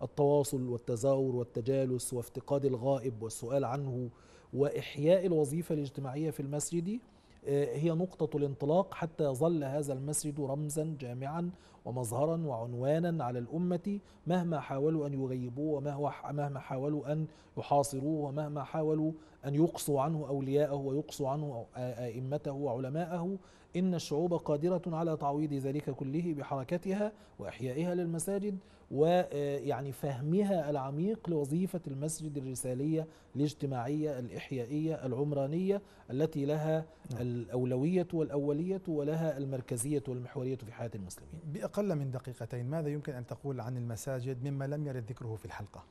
التواصل والتزاور والتجالس وافتقاد الغائب والسؤال عنه واحياء الوظيفه الاجتماعيه في المسجد آه، هي نقطة الانطلاق حتى يظل هذا المسجد رمزا جامعا ومظهرا وعنوانا على الأمة مهما حاولوا أن يغيبوه ومهما حاولوا أن يحاصروه ومهما حاولوا أن يقصوا عنه أولياءه ويقصوا عنه أئمته وعلماءه إن الشعوب قادرة على تعويض ذلك كله بحركتها وإحيائها للمساجد ويعني آه، فهمها العميق لوظيفة المسجد الرسالية الاجتماعية الإحيائية العمرانية التي لها نعم. الأولوية والأولية ولها المركزية والمحورية في حياة المسلمين بأقل من دقيقتين ماذا يمكن أن تقول عن المساجد مما لم يرد ذكره في الحلقة؟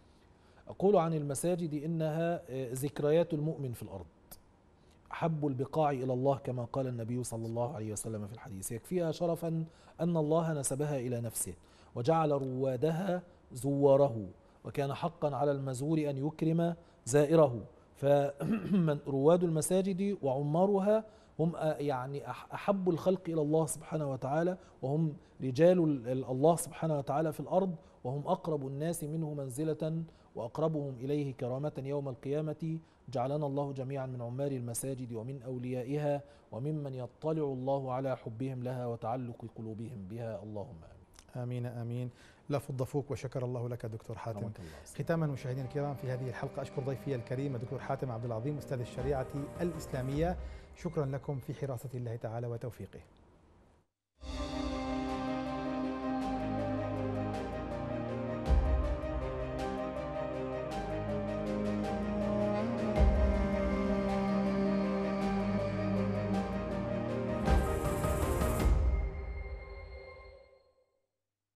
أقول عن المساجد إنها آه، ذكريات المؤمن في الأرض حب البقاع إلى الله كما قال النبي صلى الله عليه وسلم في الحديث يكفيها شرفا أن الله نسبها إلى نفسه وجعل روادها زواره وكان حقا على المزور أن يكرم زائره فرواد المساجد وعمارها هم يعني أحب الخلق إلى الله سبحانه وتعالى وهم رجال الله سبحانه وتعالى في الأرض وهم أقرب الناس منه منزلة وأقربهم إليه كرامة يوم القيامة جعلنا الله جميعا من عمال المساجد ومن أوليائها وممن يطلع الله على حبهم لها وتعلق قلوبهم بها اللهم آمين آمين آمين لا فض فوق وشكر الله لك دكتور حاتم ختاما مشاهدينا الكرام في هذه الحلقة أشكر ضيفي الكريم الدكتور حاتم عبد العظيم أستاذ الشريعة الإسلامية شكرا لكم في حراسة الله تعالى وتوفيقه